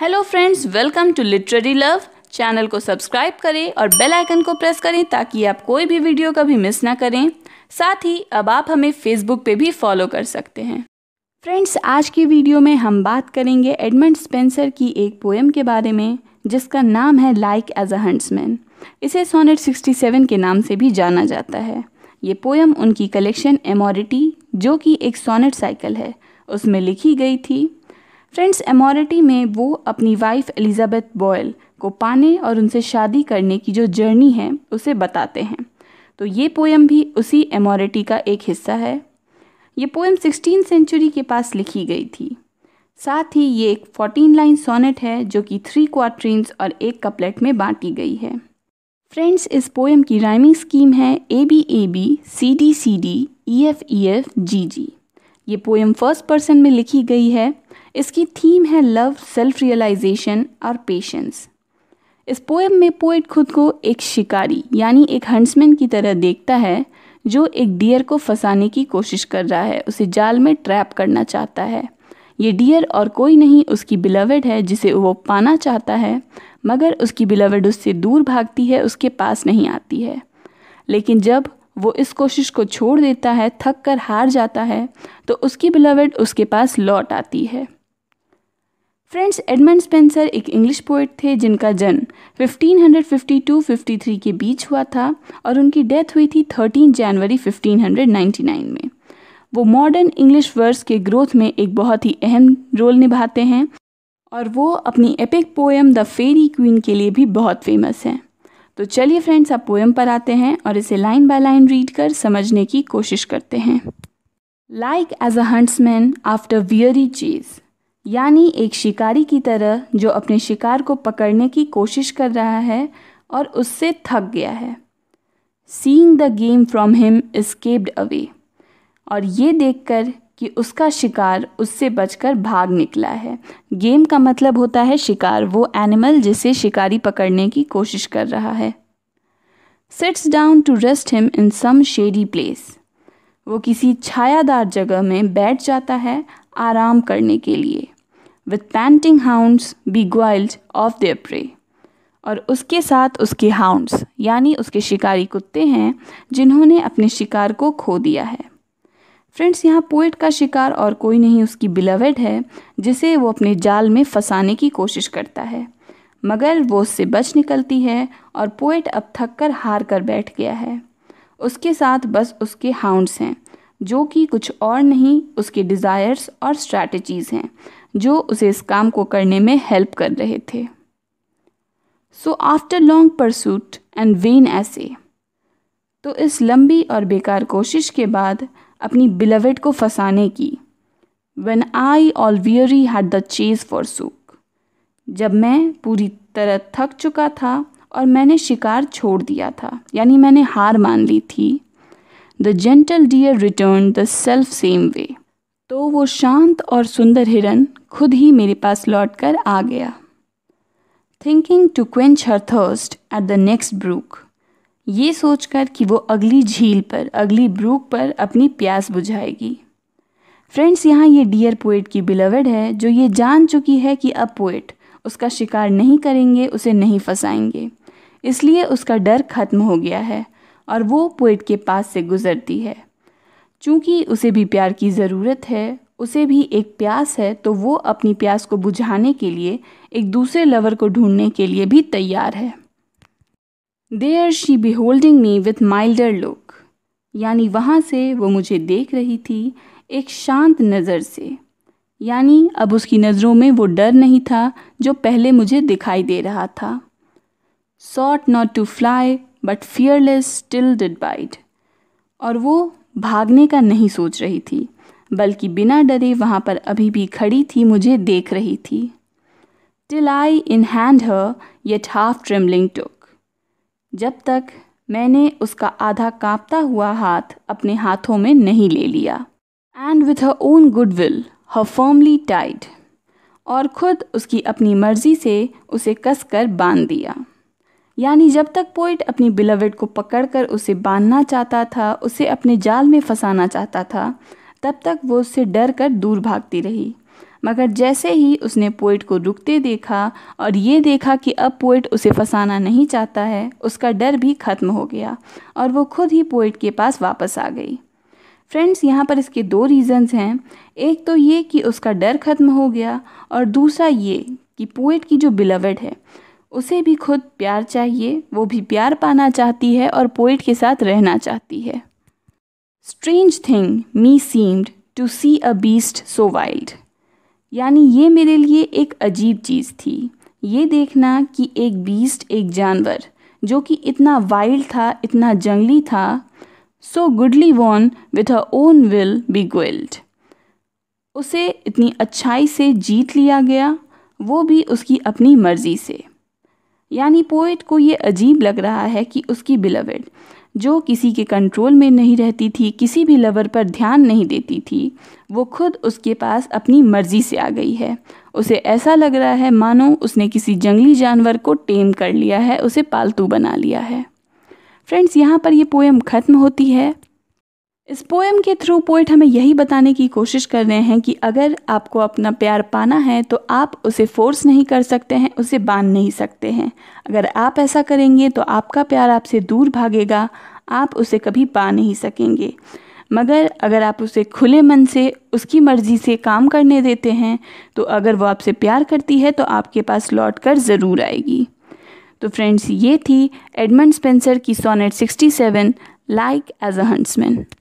hello friends welcome to literary love channel को subscribe करें और बेल आइकन को प्रेस करें ताकि आप कोई भी वीडियो कभी मिस ना करें साथ ही अब आप हमें फेसबुक पे भी फॉलो कर सकते हैं फ्रेंड्स आज की वीडियो में हम बात करेंगे एडमंड स्पेंसर की एक पोएम के बारे में जिसका नाम है लाइक एज अ हंट्समैन इसे सोनेट 67 के नाम से भी जाना जाता है ये पोएम उनकी कलेक्शन एमोरिटी जो कि एक सोनेट साइकिल है उसमें लिखी गई थी फ्रेंड्स एमोरिटी में वो अपनी वाइफ एलिजाबेथ बॉयल को पाने और उनसे शादी करने की जो जर्नी है उसे बताते हैं तो ये पोएम भी उसी एमोरिटी का एक हिस्सा है ये पोएम सिक्सटीन सेंचुरी के पास लिखी गई थी साथ ही ये एक फोर्टीन लाइन सोनेट है जो कि थ्री क्वार्ट्रीन्स और एक कपलेट में बांटी गई है फ्रेंड्स इस पोएम की राइमिंग स्कीम है A B A B C D C D E F E F G G ये पोएम फर्स्ट पर्सन में लिखी गई है इसकी थीम है लव सेल्फ रियलाइजेशन और पेशेंस इस पोएम में पोइट खुद को एक शिकारी यानी एक हंड्समैन की तरह देखता है जो एक डियर को फंसाने की कोशिश कर रहा है उसे जाल में ट्रैप करना चाहता है ये डियर और कोई नहीं उसकी बिलवड है जिसे वो पाना चाहता है मगर उसकी बिलवड उससे दूर भागती है उसके पास नहीं आती है लेकिन जब वो इस कोशिश को छोड़ देता है थक कर हार जाता है तो उसकी बिलावेड उसके पास लौट आती है फ्रेंड्स एडमंड स्पेंसर एक इंग्लिश पोइट थे जिनका जन्म 1552-53 के बीच हुआ था और उनकी डेथ हुई थी 13 जनवरी 1599 में वो मॉडर्न इंग्लिश वर्स के ग्रोथ में एक बहुत ही अहम रोल निभाते हैं और वो अपनी epic poem the Faerie Queene के लिए भी बहुत फेमस हैं तो चलिए फ्रेंड्स आप पोएम पर आते हैं और इसे लाइन बाय लाइन रीड कर समझने की कोशिश करते हैं like as a huntsman after weary chase यानी एक शिकारी की तरह जो अपने शिकार को पकड़ने की कोशिश कर रहा है और उससे थक गया है seeing the game from him escaped away और ये देखकर कि उसका शिकार उससे बचकर भाग निकला है गेम का मतलब होता है शिकार वो एनिमल जिसे शिकारी पकड़ने की कोशिश कर रहा है sets down to rest him in some shady place वो किसी छायादार जगह में बैठ जाता है आराम करने के लिए with panting hounds beguiled of their prey और उसके साथ उसके हाउंड्स यानी उसके शिकारी कुत्ते हैं जिन्होंने अपने शिकार को खो दिया है फ्रेंड्स यहाँ पोइट का शिकार और कोई नहीं उसकी बिलवेड है जिसे वो अपने जाल में फंसाने की कोशिश करता है मगर वो उससे बच निकलती है और पोइट अब थक कर हार कर बैठ गया है उसके साथ बस उसके हाउंड्स हैं जो कि कुछ और नहीं उसके डिज़ायर्स और स्ट्रैटेजीज़ हैं जो उसे इस काम को करने में हेल्प कर रहे थे so after long pursuit and vain ऐसे तो इस लंबी और बेकार कोशिश के बाद अपनी बिलवेट को फंसाने की when I all weary had the chase forsook जब मैं पूरी तरह थक चुका था और मैंने शिकार छोड़ दिया था यानी मैंने हार मान ली थी the gentle deer return the self same way तो वो शांत और सुंदर हिरन खुद ही मेरे पास लौट कर आ गया thinking to quench her thirst at the next brook ये सोचकर कि वो अगली झील पर अगली ब्रूक पर अपनी प्यास बुझाएगी फ्रेंड्स यहाँ ये डियर पोइट की बिलवड है जो ये जान चुकी है कि अब पोइट उसका शिकार नहीं करेंगे उसे नहीं फंसाएंगे इसलिए उसका डर खत्म हो गया है और वो पोइट के पास से गुजरती है चूँकि उसे भी प्यार की ज़रूरत है उसे भी एक प्यास है तो वो अपनी प्यास को बुझाने के लिए एक दूसरे लवर को ढूंढने के लिए भी तैयार है there she beholding me with milder look यानी वहाँ से वो मुझे देख रही थी एक शांत नज़र से यानी अब उसकी नज़रों में वो डर नहीं था जो पहले मुझे दिखाई दे रहा था sought not to fly but fearless still did bide और वो भागने का नहीं सोच रही थी बल्कि बिना डरे वहाँ पर अभी भी खड़ी थी मुझे देख रही थी till I in hand her yet half trembling took जब तक मैंने उसका आधा कांपता हुआ हाथ अपने हाथों में नहीं ले लिया and with her own good will her firmly tied और खुद उसकी अपनी मर्जी से उसे कसकर बांध दिया यानी जब तक पोइट अपनी बिलवेड को पकड़कर उसे बांधना चाहता था उसे अपने जाल में फंसाना चाहता था तब तक वो उससे डर कर दूर भागती रही मगर जैसे ही उसने पोइट को रुकते देखा और ये देखा कि अब पोइट उसे फंसाना नहीं चाहता है उसका डर भी खत्म हो गया और वो खुद ही पोइट के पास वापस आ गई फ्रेंड्स यहाँ पर इसके दो रीज़न्स हैं एक तो ये कि उसका डर खत्म हो गया और दूसरा ये कि पोइट की जो बिलवड है उसे भी खुद प्यार चाहिए वो भी प्यार पाना चाहती है और पोइट के साथ रहना चाहती है strange thing me seemed to see a beast so wild यानी ये मेरे लिए एक अजीब चीज़ थी ये देखना कि एक बीस्ट एक जानवर जो कि इतना वाइल्ड था इतना जंगली था so goodly won with a own will beguiled उसे इतनी अच्छाई से जीत लिया गया वो भी उसकी अपनी मर्ज़ी से यानी पोइट को ये अजीब लग रहा है कि उसकी बिलवेड जो किसी के कंट्रोल में नहीं रहती थी किसी भी लवर पर ध्यान नहीं देती थी वो खुद उसके पास अपनी मर्जी से आ गई है उसे ऐसा लग रहा है मानो उसने किसी जंगली जानवर को टेम कर लिया है उसे पालतू बना लिया है फ्रेंड्स यहाँ पर ये पोएम ख़त्म होती है इस पोएम के थ्रू पोइट हमें यही बताने की कोशिश कर रहे हैं कि अगर आपको अपना प्यार पाना है तो आप उसे फोर्स नहीं कर सकते हैं उसे बांध नहीं सकते हैं अगर आप ऐसा करेंगे तो आपका प्यार आपसे दूर भागेगा आप उसे कभी पा नहीं सकेंगे मगर अगर आप उसे खुले मन से उसकी मर्ज़ी से काम करने देते हैं तो अगर वो आपसे प्यार करती है तो आपके पास लौट कर ज़रूर आएगी तो फ्रेंड्स ये थी एडमंड स्पेंसर की sonnet 67 like as a huntsman